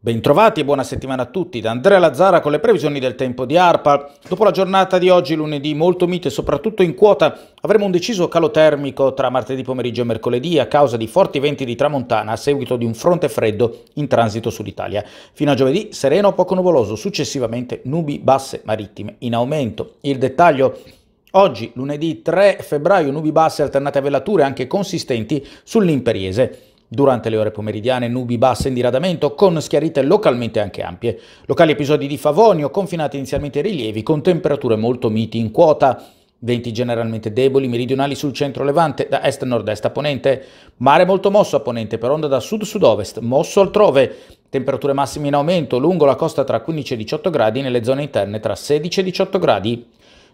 Bentrovati e buona settimana a tutti da Andrea Lazzara con le previsioni del tempo di ARPA. Dopo la giornata di oggi, lunedì, molto mite, soprattutto in quota, avremo un deciso calo termico tra martedì pomeriggio e mercoledì a causa di forti venti di tramontana a seguito di un fronte freddo in transito sull'Italia. Fino a giovedì sereno, poco nuvoloso, successivamente nubi basse marittime in aumento. Il dettaglio oggi, lunedì 3 febbraio, nubi basse alternate a velature anche consistenti sull'imperiese. Durante le ore pomeridiane nubi basse in diradamento con schiarite localmente anche ampie. Locali episodi di favonio confinati inizialmente ai rilievi con temperature molto miti in quota. Venti generalmente deboli, meridionali sul centro-levante, da est-nord-est a ponente. Mare molto mosso a ponente, per onda da sud-sud-ovest, mosso altrove. Temperature massime in aumento lungo la costa tra 15 e 18 gradi, nelle zone interne tra 16 e 18 gradi.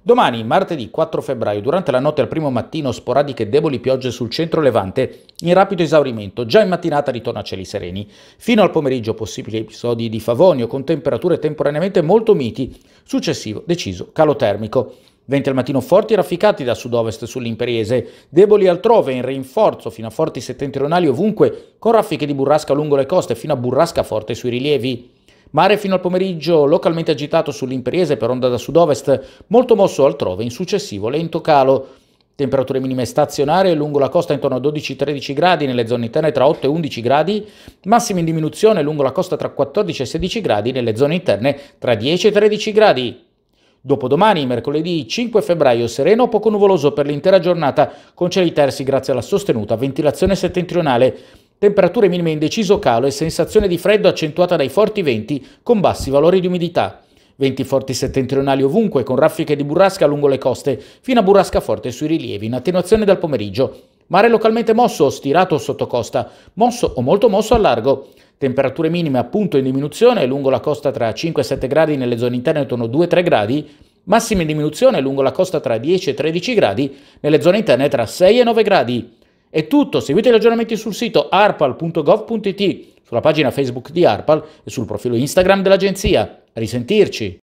Domani, martedì 4 febbraio, durante la notte al primo mattino, sporadiche e deboli piogge sul centro-levante in rapido esaurimento, già in mattinata ritorna a cieli sereni. Fino al pomeriggio possibili episodi di favonio con temperature temporaneamente molto miti, successivo deciso calo termico. Venti al mattino forti e rafficati da sud-ovest sull'imperiese, deboli altrove in rinforzo fino a forti settentrionali ovunque, con raffiche di burrasca lungo le coste fino a burrasca forte sui rilievi. Mare fino al pomeriggio localmente agitato sull'Imprese per onda da sud-ovest, molto mosso altrove in successivo lento calo. Temperature minime stazionarie lungo la costa intorno a 12-13 gradi, nelle zone interne tra 8 e 11 gradi, massime in diminuzione lungo la costa tra 14 e 16 gradi, nelle zone interne tra 10 e 13 gradi. Dopodomani, mercoledì 5 febbraio, sereno poco nuvoloso per l'intera giornata, con cieli tersi grazie alla sostenuta ventilazione settentrionale temperature minime in deciso calo e sensazione di freddo accentuata dai forti venti con bassi valori di umidità. Venti forti settentrionali ovunque, con raffiche di burrasca lungo le coste, fino a burrasca forte sui rilievi, in attenuazione dal pomeriggio. Mare localmente mosso o stirato sotto costa, mosso o molto mosso a largo. Temperature minime appunto in diminuzione lungo la costa tra 5 e 7 gradi nelle zone interne intorno 2-3 gradi, massime in diminuzione lungo la costa tra 10 e 13 gradi, nelle zone interne tra 6 e 9 gradi. È tutto, seguite gli aggiornamenti sul sito arpal.gov.it, sulla pagina Facebook di Arpal e sul profilo Instagram dell'agenzia. A risentirci!